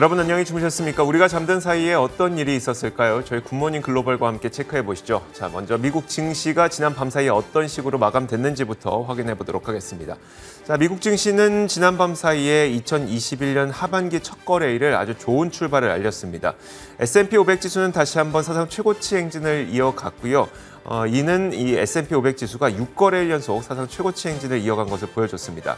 여러분 안녕히 주무셨습니까? 우리가 잠든 사이에 어떤 일이 있었을까요? 저희 굿모닝 글로벌과 함께 체크해 보시죠. 자, 먼저 미국 증시가 지난 밤사이에 어떤 식으로 마감됐는지부터 확인해 보도록 하겠습니다. 자, 미국 증시는 지난 밤사이에 2021년 하반기 첫 거래일을 아주 좋은 출발을 알렸습니다. S&P 500 지수는 다시 한번 사상 최고치 행진을 이어갔고요. 어, 이는 이 S&P 500 지수가 6거래일 연속 사상 최고치 행진을 이어간 것을 보여줬습니다.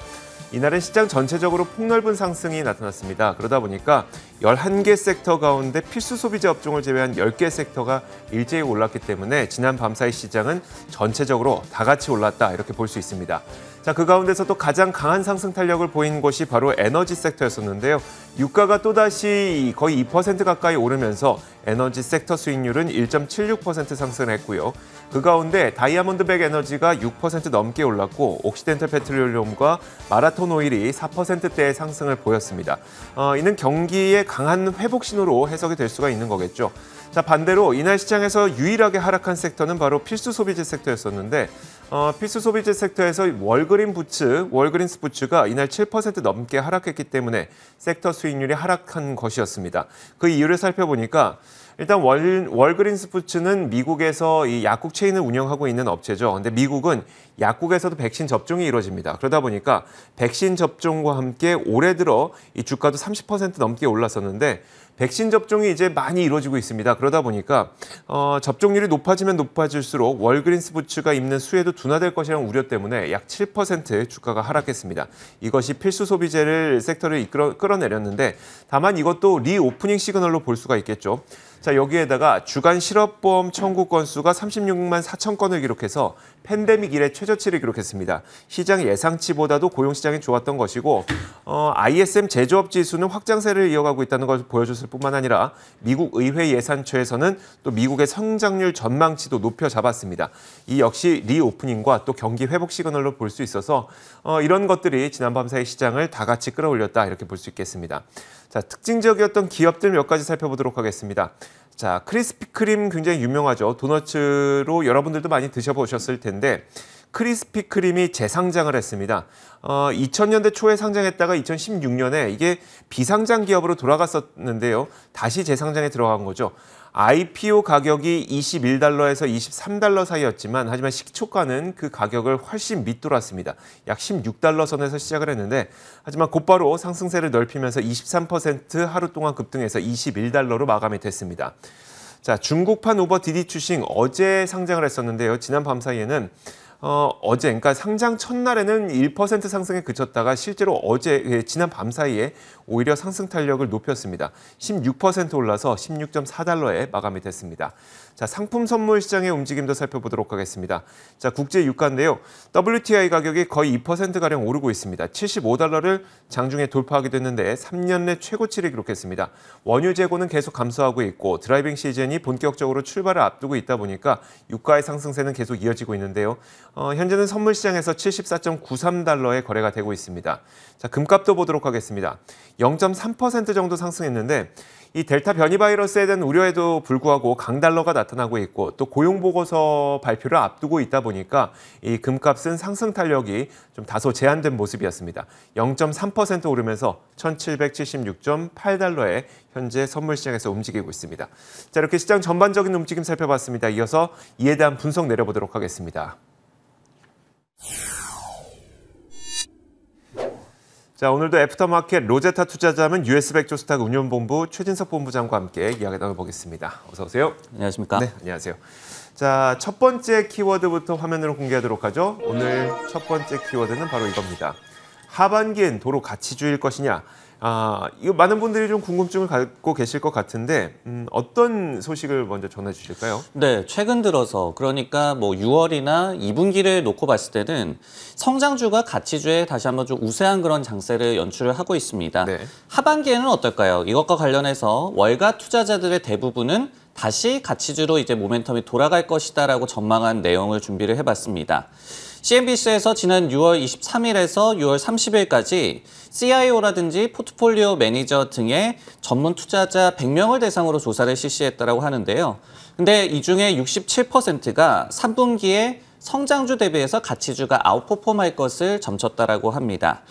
이날은 시장 전체적으로 폭넓은 상승이 나타났습니다. 그러다 보니까 11개 섹터 가운데 필수 소비자 업종을 제외한 10개 섹터가 일제히 올랐기 때문에 지난 밤사이 시장은 전체적으로 다 같이 올랐다 이렇게 볼 수 있습니다. 자, 그 가운데서도 가장 강한 상승 탄력을 보인 곳이 바로 에너지 섹터였었는데요. 유가가 또다시 거의 2% 가까이 오르면서 에너지 섹터 수익률은 1.76% 상승했고요. 그 가운데 다이아몬드백 에너지가 6% 넘게 올랐고 옥시덴탈 페트롤리움과 마라톤 오일이 4%대의 상승을 보였습니다. 어, 이는 경기의 강한 회복 신호로 해석이 될 수가 있는 거겠죠. 자 반대로 이날 시장에서 유일하게 하락한 섹터는 바로 필수 소비재 섹터였었는데 어, 필수 소비재 섹터에서 월그린 부츠, 월그린스 부츠가 이날 7% 넘게 하락했기 때문에 섹터 수익률이 하락한 것이었습니다. 그 이유를 살펴보니까 일단 월, 월그린스 부츠는 미국에서 이 약국 체인을 운영하고 있는 업체죠. 근데 미국은 약국에서도 백신 접종이 이루어집니다. 그러다 보니까 백신 접종과 함께 올해 들어 이 주가도 30% 넘게 올랐었는데 백신 접종이 이제 많이 이루어지고 있습니다. 그러다 보니까 어, 접종률이 높아지면 높아질수록 월그린스 부츠가 입는 수혜도 둔화될 것이라는 우려 때문에 약7%의 주가가 하락했습니다. 이것이 필수 소비재를 섹터를 이끌어, 끌어내렸는데 다만 이것도 리오프닝 시그널로 볼 수가 있겠죠. 자, 여기에다가 주간 실업보험 청구 건수가 36만 4천 건을 기록해서 팬데믹 이래 최저치를 기록했습니다. 시장 예상치보다도 고용시장이 좋았던 것이고 어, ISM 제조업 지수는 확장세를 이어가고 있다는 것을 보여줬을 뿐만 아니라 미국 의회 예산처에서는 또 미국의 성장률 전망치도 높여 잡았습니다. 이 역시 리오프닝과 또 경기 회복 시그널로 볼 수 있어서 어, 이런 것들이 지난 밤사이 시장을 다 같이 끌어올렸다 이렇게 볼 수 있겠습니다. 자, 특징적이었던 기업들 몇 가지 살펴보도록 하겠습니다. 자, 크리스피 크림 굉장히 유명하죠. 도너츠로 여러분들도 많이 드셔보셨을 텐데 크리스피 크림이 재상장을 했습니다. 어, 2000년대 초에 상장했다가 2016년에 이게 비상장 기업으로 돌아갔었는데요. 다시 재상장에 들어간 거죠. IPO 가격이 21달러에서 23달러 사이였지만 하지만 식초가는그 가격을 훨씬 밑돌았습니다. 약 16달러 선에서 시작을 했는데 하지만 곧바로 상승세를 넓히면서 23% 하루 동안 급등해서 21달러로 마감이 됐습니다. 자, 중국판 우버 디디 추싱 어제 상장을 했었는데요. 지난 밤 사이에는 어, 어제 그러니까 상장 첫날에는 1% 상승에 그쳤다가 실제로 어제 예, 지난 밤 사이에 오히려 상승 탄력을 높였습니다. 16% 올라서 16.4달러에 마감이 됐습니다. 자, 상품 선물 시장의 움직임도 살펴보도록 하겠습니다. 자, 국제 유가인데요. WTI 가격이 거의 2%가량 오르고 있습니다. 75달러를 장중에 돌파하기도 는데 3년 내 최고치를 기록했습니다. 원유 재고는 계속 감소하고 있고 드라이빙 시즌이 본격적으로 출발을 앞두고 있다 보니까 유가의 상승세는 계속 이어지고 있는데요. 어, 현재는 선물 시장에서 74.93달러에 거래가 되고 있습니다. 자, 금값도 보도록 하겠습니다. 0.3% 정도 상승했는데 이 델타 변이 바이러스에 대한 우려에도 불구하고 강달러가 나타나고 있고 또 고용보고서 발표를 앞두고 있다 보니까 이 금값은 상승 탄력이 좀 다소 제한된 모습이었습니다. 0.3% 오르면서 1776.8달러에 현재 선물 시장에서 움직이고 있습니다. 자, 이렇게 시장 전반적인 움직임 살펴봤습니다. 이어서 이에 대한 분석 내려보도록 하겠습니다. 자, 오늘도 애프터마켓 로제타 투자자문 US백조 스탁 운영본부 최진석 본부장과 함께 이야기 나눠보겠습니다. 어서 오세요. 안녕하십니까? 네, 안녕하세요. 자, 첫 번째 키워드부터 화면으로 공개하도록 하죠. 오늘 첫 번째 키워드는 바로 이겁니다. 하반기엔 도로 가치주일 것이냐, 아, 이거 많은 분들이 좀 궁금증을 갖고 계실 것 같은데 음, 어떤 소식을 먼저 전해 주실까요? 네, 최근 들어서 그러니까 뭐 6월이나 2분기를 놓고 봤을 때는 성장주가 가치주에 다시 한번 좀 우세한 그런 장세를 연출을 하고 있습니다. 네. 하반기에는 어떨까요? 이것과 관련해서 월가 투자자들의 대부분은 다시 가치주로 이제 모멘텀이 돌아갈 것이다라고 전망한 내용을 준비를 해봤습니다. CNBC에서 지난 6월 23일에서 6월 30일까지 CIO라든지 포트폴리오 매니저 등의 전문 투자자 100명을 대상으로 조사를 실시했다고 하는데요. 근데 이 중에 67%가 3분기에 성장주 대비해서 가치주가 아웃퍼폼할 것을 점쳤다라고 합니다.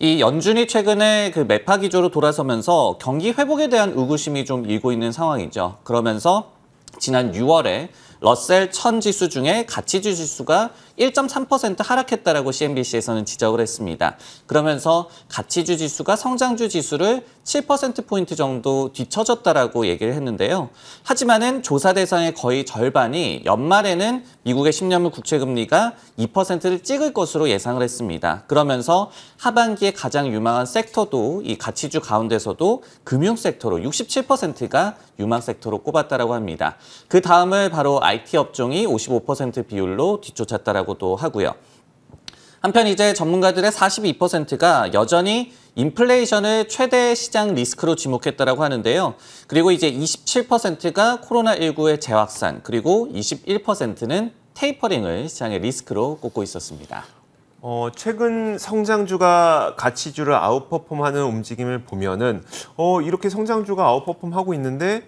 이 연준이 최근에 그 매파 기조로 돌아서면서 경기 회복에 대한 의구심이 좀 일고 있는 상황이죠. 그러면서 지난 6월에 러셀 1000 지수 중에 가치주 지수가 1.3% 하락했다라고 CNBC에서는 지적을 했습니다. 그러면서 가치주 지수가 성장주 지수를 7%포인트 정도 뒤처졌다라고 얘기를 했는데요. 하지만은 조사 대상의 거의 절반이 연말에는 미국의 10년물 국채 금리가 2%를 찍을 것으로 예상을 했습니다. 그러면서 하반기에 가장 유망한 섹터도 이 가치주 가운데서도 금융 섹터로 67%가 유망 섹터로 꼽았다라고 합니다. 그 다음을 바로 IT 업종이 55% 비율로 뒤쫓았다라고 있고도 하고요. 한편 이제 전문가들의 42%가 여전히 인플레이션을 최대 시장 리스크로 지목했다라고 하는데요. 그리고 이제 27%가 코로나19의 재확산, 그리고 21%는 테이퍼링을 시장의 리스크로 꼽고 있었습니다. 어, 최근 성장주가 가치주를 아웃퍼폼하는 움직임을 보면은 어, 이렇게 성장주가 아웃퍼폼하고 있는데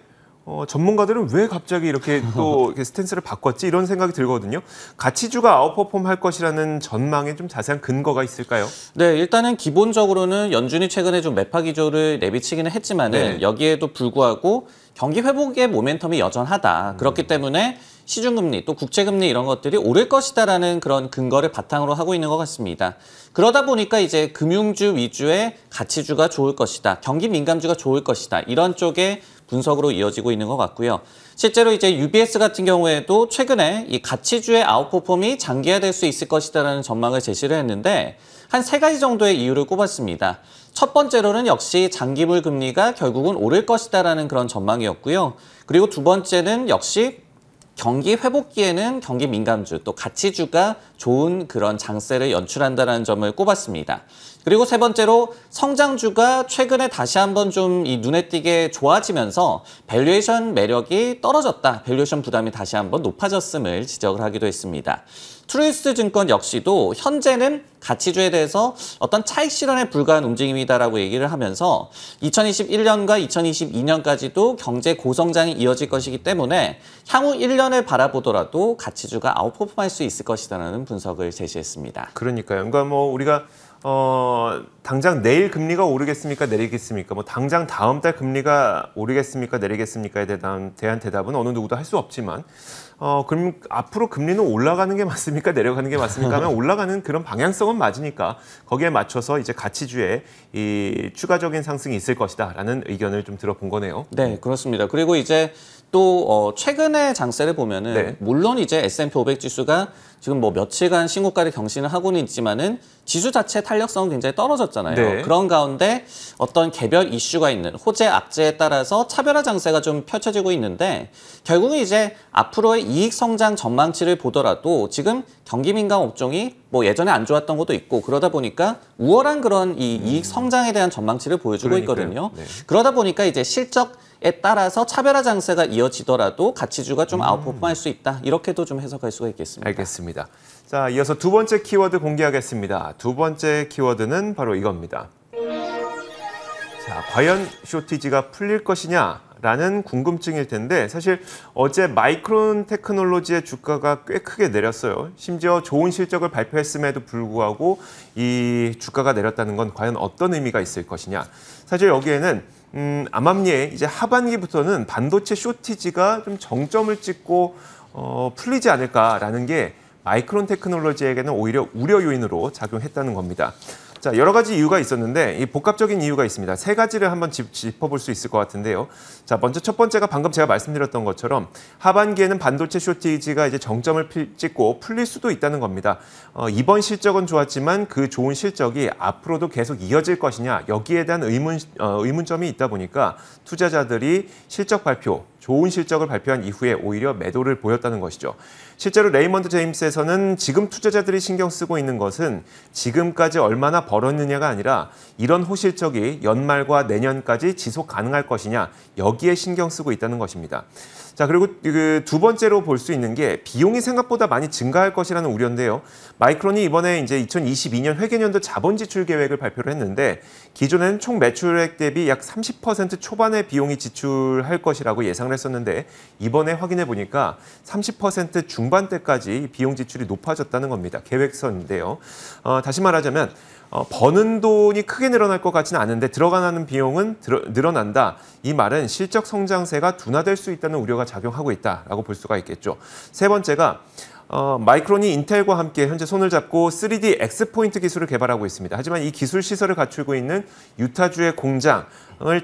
어, 전문가들은 왜 갑자기 이렇게 또 이렇게 스탠스를 바꿨지 이런 생각이 들거든요. 가치주가 아웃퍼폼 할 것이라는 전망에 좀 자세한 근거가 있을까요? 네, 일단은 기본적으로는 연준이 최근에 좀 매파 기조를 내비치기는 했지만은 네. 여기에도 불구하고 경기 회복의 모멘텀이 여전하다. 음. 그렇기 때문에 시중금리 또 국채금리 이런 것들이 오를 것이다라는 그런 근거를 바탕으로 하고 있는 것 같습니다. 그러다 보니까 이제 금융주 위주의 가치주가 좋을 것이다. 경기 민감주가 좋을 것이다. 이런 쪽에 분석으로 이어지고 있는 것 같고요. 실제로 이제 UBS 같은 경우에도 최근에 이 가치주의 아웃포폼이 장기화될 수 있을 것이다라는 전망을 제시를 했는데 한 세 가지 정도의 이유를 꼽았습니다. 첫 번째로는 역시 장기물 금리가 결국은 오를 것이다라는 그런 전망이었고요. 그리고 두 번째는 역시 경기 회복기에는 경기 민감주 또 가치주가 좋은 그런 장세를 연출한다는 점을 꼽았습니다. 그리고 세 번째로 성장주가 최근에 다시 한번 좀이 눈에 띄게 좋아지면서 밸류에이션 매력이 떨어졌다. 밸류에이션 부담이 다시 한번 높아졌음을 지적을 하기도 했습니다. 트루이스 증권 역시도 현재는 가치주에 대해서 어떤 차익 실현에 불과한 움직임이다라고 얘기를 하면서 2021년과 2022년까지도 경제 고성장이 이어질 것이기 때문에 향후 1년을 바라보더라도 가치주가 아웃퍼폼할 수 있을 것이라는 다 분석을 제시했습니다. 그러니까요. 그러니까 뭐 우리가 어, 당장 내일 금리가 오르겠습니까? 내리겠습니까? 뭐 당장 다음 달 금리가 오르겠습니까? 내리겠습니까에 대한, 대한 대답은 어느 누구도 할 수 없지만 어, 그럼 앞으로 금리는 올라가는 게 맞습니까? 내려가는 게 맞습니까? 하면 올라가는 그런 방향성은 맞으니까 거기에 맞춰서 이제 가치주에 이 추가적인 상승이 있을 것이다라는 의견을 좀 들어본 거네요. 네, 그렇습니다. 그리고 이제 또 어, 최근의 장세를 보면은 네. 물론 이제 S&P 500 지수가 지금 뭐 며칠간 신고가를 경신을 하고는 있지만은 지수 자체 탄력성은 굉장히 떨어졌잖아요. 네. 그런 가운데 어떤 개별 이슈가 있는 호재 악재에 따라서 차별화 장세가 좀 펼쳐지고 있는데 결국은 이제 앞으로의 이익 성장 전망치를 보더라도 지금 경기 민감 업종이 뭐 예전에 안 좋았던 것도 있고 그러다 보니까 우월한 그런 이 이익 음. 성장에 대한 전망치를 보여주고 그러니까요. 있거든요. 네. 그러다 보니까 이제 실적 에 따라서 차별화 장세가 이어지더라도 가치주가 좀 음. 아웃퍼폼할 수 있다. 이렇게도 좀 해석할 수가 있겠습니다. 알겠습니다. 자, 이어서 두 번째 키워드 공개하겠습니다. 두 번째 키워드는 바로 이겁니다. 자, 과연 쇼티지가 풀릴 것이냐? 라는 궁금증일 텐데 사실 어제 마이크론 테크놀로지의 주가가 꽤 크게 내렸어요. 심지어 좋은 실적을 발표했음에도 불구하고 이 주가가 내렸다는 건 과연 어떤 의미가 있을 것이냐. 사실 여기에는 음, 암암리에 이제 하반기부터는 반도체 쇼티지가 좀 정점을 찍고 어, 풀리지 않을까라는 게 마이크론 테크놀로지에게는 오히려 우려 요인으로 작용했다는 겁니다. 자, 여러 가지 이유가 있었는데 이 복합적인 이유가 있습니다. 세 가지를 한번 짚, 어볼수 있을 것 같은데요. 자, 먼저 첫 번째가 방금 제가 말씀드렸던 것처럼 하반기에는 반도체 쇼티지가 이제 정점을 피, 찍고 풀릴 수도 있다는 겁니다. 어, 이번 실적은 좋았지만 그 좋은 실적이 앞으로도 계속 이어질 것이냐 여기에 대한 의문 어, 의문점이 있다 보니까 투자자들이 실적 발표 좋은 실적을 발표한 이후에 오히려 매도를 보였다는 것이죠. 실제로 레이먼드 제임스에서는 지금 투자자들이 신경 쓰고 있는 것은 지금까지 얼마나 벌었느냐가 아니라 이런 호실적이 연말과 내년까지 지속 가능할 것이냐 여기에 신경 쓰고 있다는 것입니다. 자, 그리고 그 두 번째로 볼 수 있는 게 비용이 생각보다 많이 증가할 것이라는 우려인데요. 마이크론이 이번에 이제 2022년 회계년도 자본 지출 계획을 발표를 했는데 기존에는 총 매출액 대비 약 30% 초반의 비용이 지출할 것이라고 예상을 했었는데 이번에 확인해 보니까 30% 중반대까지 비용 지출이 높아졌다는 겁니다. 계획서인데요 어, 다시 말하자면 어, 버는 돈이 크게 늘어날 것 같지는 않은데 들어가는 비용은 들어, 늘어난다. 이 말은 실적 성장세가 둔화될 수 있다는 우려가 작용하고 있다라고 볼 수가 있겠죠. 세 번째가 어, 마이크론이 인텔과 함께 현재 손을 잡고 3D x 포인트 기술을 개발하고 있습니다. 하지만 이 기술 시설을 갖추고 있는 유타주의 공장을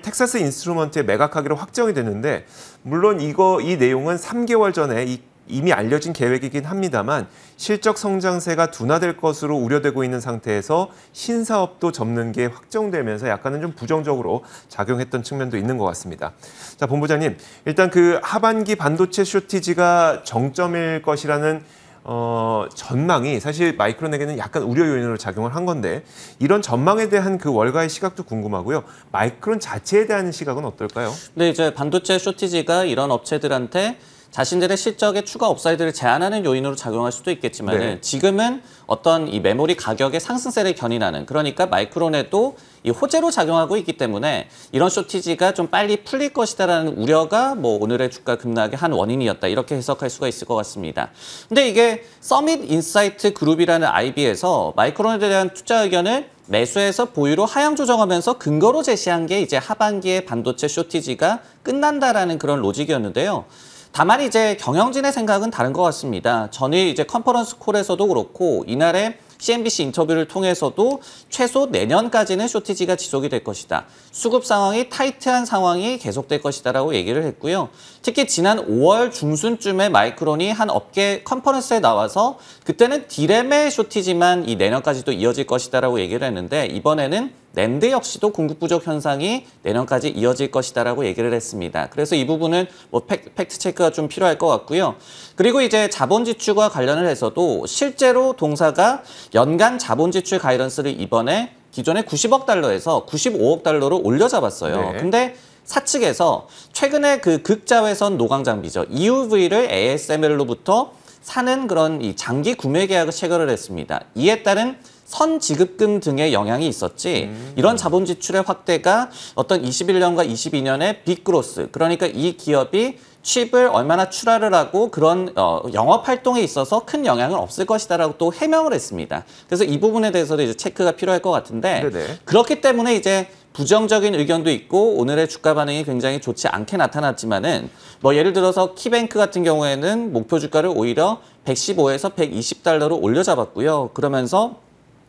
텍사스 인스트루먼트에 매각하기로 확정이 됐는데 물론 이거 이 내용은 3개월 전에 이 이미 알려진 계획이긴 합니다만 실적 성장세가 둔화될 것으로 우려되고 있는 상태에서 신사업도 접는 게 확정되면서 약간은 좀 부정적으로 작용했던 측면도 있는 것 같습니다. 자, 본부장님, 일단 그 하반기 반도체 쇼티지가 정점일 것이라는 어, 전망이 사실 마이크론에게는 약간 우려 요인으로 작용을 한 건데 이런 전망에 대한 그 월가의 시각도 궁금하고요. 마이크론 자체에 대한 시각은 어떨까요? 네, 이제 반도체 쇼티지가 이런 업체들한테 자신들의 실적에 추가 업사이드를 제한하는 요인으로 작용할 수도 있겠지만 네. 지금은 어떤 이 메모리 가격의 상승세를 견인하는 그러니까 마이크론에도 이 호재로 작용하고 있기 때문에 이런 쇼티지가 좀 빨리 풀릴 것이다라는 우려가 뭐 오늘의 주가 급락의 한 원인이었다 이렇게 해석할 수가 있을 것 같습니다. 근데 이게 서밋 인사이트 그룹이라는 IB에서 마이크론에 대한 투자 의견을 매수에서 보유로 하향 조정하면서 근거로 제시한 게 이제 하반기에 반도체 쇼티지가 끝난다라는 그런 로직이었는데요. 다만 이제 경영진의 생각은 다른 것 같습니다. 저는 이제 컨퍼런스 콜에서도 그렇고 이날에 CNBC 인터뷰를 통해서도 최소 내년까지는 쇼티지가 지속이 될 것이다. 수급 상황이 타이트한 상황이 계속될 것이다라고 얘기를 했고요. 특히 지난 5월 중순쯤에 마이크론이 한 업계 컨퍼런스에 나와서 그때는 디램의 쇼티지만 이 내년까지도 이어질 것이다라고 얘기를 했는데 이번에는 랜드 역시도 공급 부족 현상이 내년까지 이어질 것이다라고 얘기를 했습니다. 그래서 이 부분은 뭐 팩트 체크가 좀 필요할 것 같고요. 그리고 이제 자본 지출과 관련을 해서도 실제로 동사가 연간 자본 지출 가이던스를 이번에 기존에 90억 달러에서 95억 달러로 올려잡았어요. 네. 근데 사측에서 최근에 그 극자외선 노광장비죠. EUV를 ASML로부터 사는 그런 이 장기 구매 계약을 체결을 했습니다. 이에 따른 선 지급금 등의 영향이 있었지 음. 이런 자본 지출의 확대가 어떤 21년과 22년의 빅그로스 그러니까 이 기업이 칩을 얼마나 출하를 하고 그런 어, 영업 활동에 있어서 큰 영향은 없을 것이다라고 또 해명을 했습니다. 그래서 이 부분에 대해서도 이제 체크가 필요할 것 같은데 네네. 그렇기 때문에 이제 부정적인 의견도 있고 오늘의 주가 반응이 굉장히 좋지 않게 나타났지만은 뭐 예를 들어서 키뱅크 같은 경우에는 목표 주가를 오히려 115에서 120달러로 올려 잡았고요. 그러면서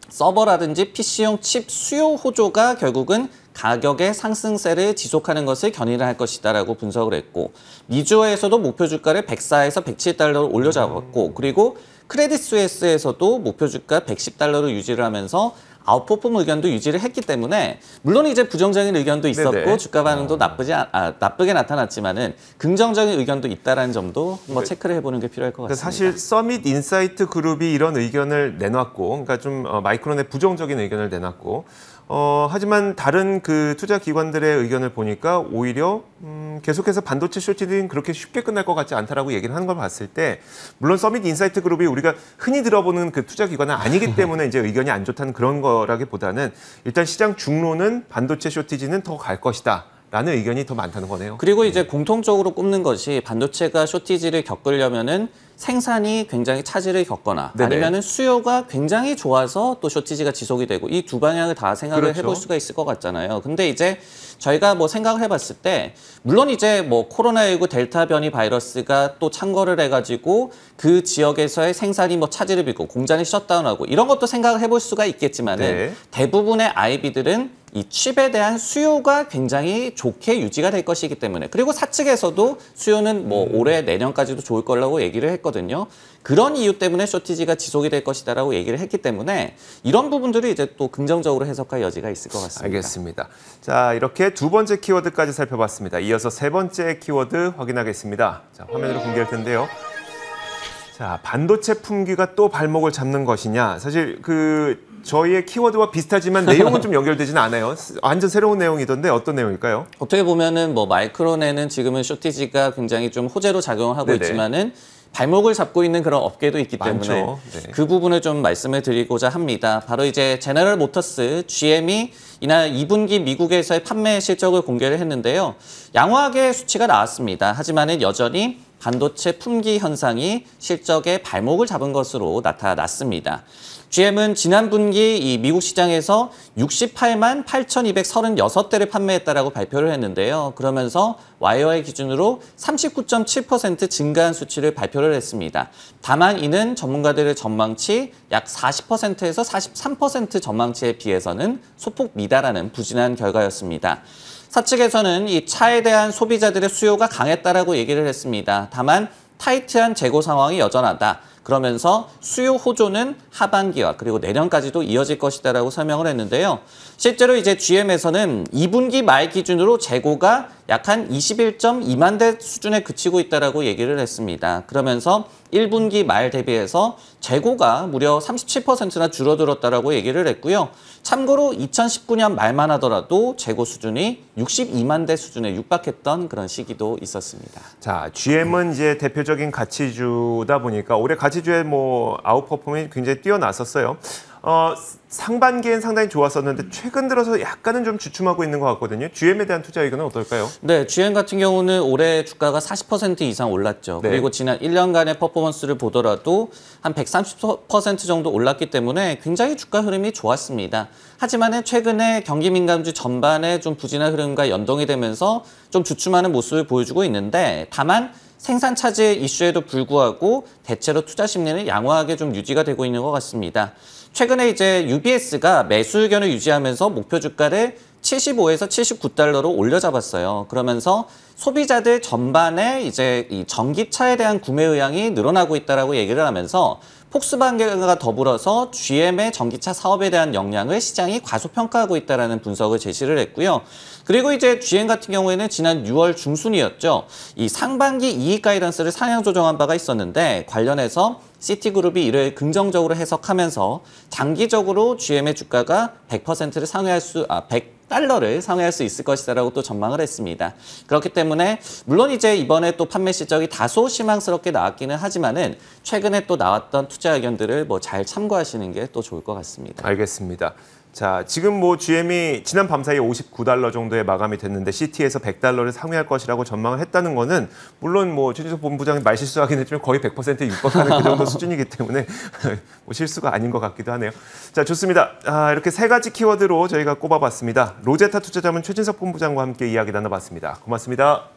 서버라든지 PC용 칩 수요 호조가 결국은 가격의 상승세를 지속하는 것을 견인을 할 것이다라고 분석을 했고 미주어에서도 목표 주가를 104에서 107달러로 올려잡았고 음. 그리고 크레딧 스웨스에서도 목표 주가 110달러로 유지를 하면서 아웃퍼폼 의견도 유지를 했기 때문에 물론 이제 부정적인 의견도 네, 있었고 네네. 주가 반응도 어. 나쁘지 않, 아, 나쁘게 나타났지만은 긍정적인 의견도 있다라는 점도 한번 네. 체크를 해보는 게 필요할 것 같습니다. 사실 서밋 인사이트 그룹이 이런 의견을 내놨고, 그러니까 좀 어, 마이크론의 부정적인 의견을 내놨고 어, 하지만 다른 그 투자 기관들의 의견을 보니까 오히려 음, 계속해서 반도체 쇼티는 그렇게 쉽게 끝날 것 같지 않다라고 얘기를 하는 걸 봤을 때 물론 서밋 인사이트 그룹이 우리가 흔히 들어보는 그 투자 기관은 아니기 때문에 이제 의견이 안 좋다는 그런 거라기보다는 일단 시장 중로는 반도체 쇼티지는 더 갈 것이다. 라는 의견이 더 많다는 거네요. 그리고 이제 네. 공통적으로 꼽는 것이 반도체가 쇼티지를 겪으려면은 생산이 굉장히 차질을 겪거나 네네. 아니면은 수요가 굉장히 좋아서 또 쇼티지가 지속이 되고 이 두 방향을 다 생각을 그렇죠. 해볼 수가 있을 것 같잖아요. 근데 이제 저희가 뭐 생각을 해봤을 때 물론 이제 뭐 코로나19 델타 변이 바이러스가 또 창궐을 해가지고 그 지역에서의 생산이 뭐 차질을 빚고 공장이 셧다운하고 이런 것도 생각을 해볼 수가 있겠지만은 네. 대부분의 아이비들은 이 칩에 대한 수요가 굉장히 좋게 유지가 될 것이기 때문에 그리고 사측에서도 수요는 뭐 음. 올해 내년까지도 좋을 거라고 얘기를 했거든요. 그런 이유 때문에 쇼티지가 지속이 될 것이다라고 얘기를 했기 때문에 이런 부분들을 이제 또 긍정적으로 해석할 여지가 있을 것 같습니다. 알겠습니다. 자 이렇게 두 번째 키워드까지 살펴봤습니다. 이어서 세 번째 키워드 확인하겠습니다. 자 화면으로 공개할 텐데요. 자 반도체 품귀가 또 발목을 잡는 것이냐 사실 그 저희의 키워드와 비슷하지만 내용은 좀 연결되지는 않아요. 완전 새로운 내용이던데 어떤 내용일까요? 어떻게 보면은 뭐 마이크론에는 지금은 쇼티지가 굉장히 좀 호재로 작용하고 네네. 있지만은 발목을 잡고 있는 그런 업계도 있기 때문에 네. 그 부분을 좀 말씀을 드리고자 합니다. 바로 이제 제너럴 모터스 GM이 이날 2분기 미국에서의 판매 실적을 공개를 했는데요. 양호하게 수치가 나왔습니다. 하지만은 여전히 반도체 품귀 현상이 실적의 발목을 잡은 것으로 나타났습니다. GM은 지난 분기 이 미국 시장에서 68만 8,236대를 판매했다라고 발표를 했는데요. 그러면서 와이어의 기준으로 39.7% 증가한 수치를 발표를 했습니다. 다만 이는 전문가들의 전망치 약 40%에서 43% 전망치에 비해서는 소폭 미달하는 부진한 결과였습니다. 사측에서는 이 차에 대한 소비자들의 수요가 강했다라고 얘기를 했습니다. 다만 타이트한 재고 상황이 여전하다. 그러면서 수요 호조는 하반기와 그리고 내년까지도 이어질 것이다라고 설명을 했는데요. 실제로 이제 GM에서는 2분기 말 기준으로 재고가 약 한 21.2만 대 수준에 그치고 있다라고 얘기를 했습니다. 그러면서 1분기 말 대비해서 재고가 무려 37%나 줄어들었다라고 얘기를 했고요. 참고로 2019년 말만 하더라도 재고 수준이 62만 대 수준에 육박했던 그런 시기도 있었습니다. 자, GM은 이제 대표적인 가치주다 보니까 올해 가치주의 뭐 아웃퍼폼이 굉장히 뛰어났었어요. 어, 상반기엔 상당히 좋았었는데 음. 최근 들어서 약간은 좀 주춤하고 있는 것 같거든요. GM에 대한 투자 의견은 어떨까요? 네, GM 같은 경우는 올해 주가가 40% 이상 올랐죠. 네. 그리고 지난 1년간의 퍼포먼스를 보더라도 한 130% 정도 올랐기 때문에 굉장히 주가 흐름이 좋았습니다. 하지만 최근에 경기 민감주 전반에 좀 부진한 흐름과 연동이 되면서 좀 주춤하는 모습을 보여주고 있는데 다만 생산 차지의 이슈에도 불구하고 대체로 투자 심리는 양호하게 좀 유지가 되고 있는 것 같습니다. 최근에 이제 UBS가 매수 의견을 유지하면서 목표 주가를 75에서 79달러로 올려잡았어요. 그러면서 소비자들 전반에 이제 이 전기차에 대한 구매 의향이 늘어나고 있다라고 얘기를 하면서 폭스바겐과 더불어서 GM의 전기차 사업에 대한 역량을 시장이 과소평가하고 있다는 분석을 제시를 했고요. 그리고 이제 GM 같은 경우에는 지난 6월 중순이었죠. 이 상반기 이익 가이던스를 상향 조정한 바가 있었는데 관련해서 시티그룹이 이를 긍정적으로 해석하면서 장기적으로 GM의 주가가 100%를 상회할 수, 아, 100 달러를 상회할 수 있을 것이라고또 전망을 했습니다. 그렇기 때문에 물론 이제 이번에 또 판매 실적이 다소 실망스럽게 나왔기는 하지만은 최근에 또 나왔던 투자 의견들을 뭐 잘 참고하시는 게 또 좋을 것 같습니다. 알겠습니다. 자, 지금 뭐 GM이 지난 밤사이 에 59달러 정도에 마감이 됐는데 CT에서 100달러를 상회할 것이라고 전망을 했다는 거는 물론 뭐최진석 본부장이 말실수하긴 했지만 거의 100%에 육박하는 그 정도 수준이기 때문에 뭐 실수가 아닌 것 같기도 하네요. 자, 좋습니다. 아, 이렇게 세 가지 키워드로 저희가 꼽아봤습니다. 로제타 투자자문 최진석 본부장과 함께 이야기 나눠봤습니다. 고맙습니다.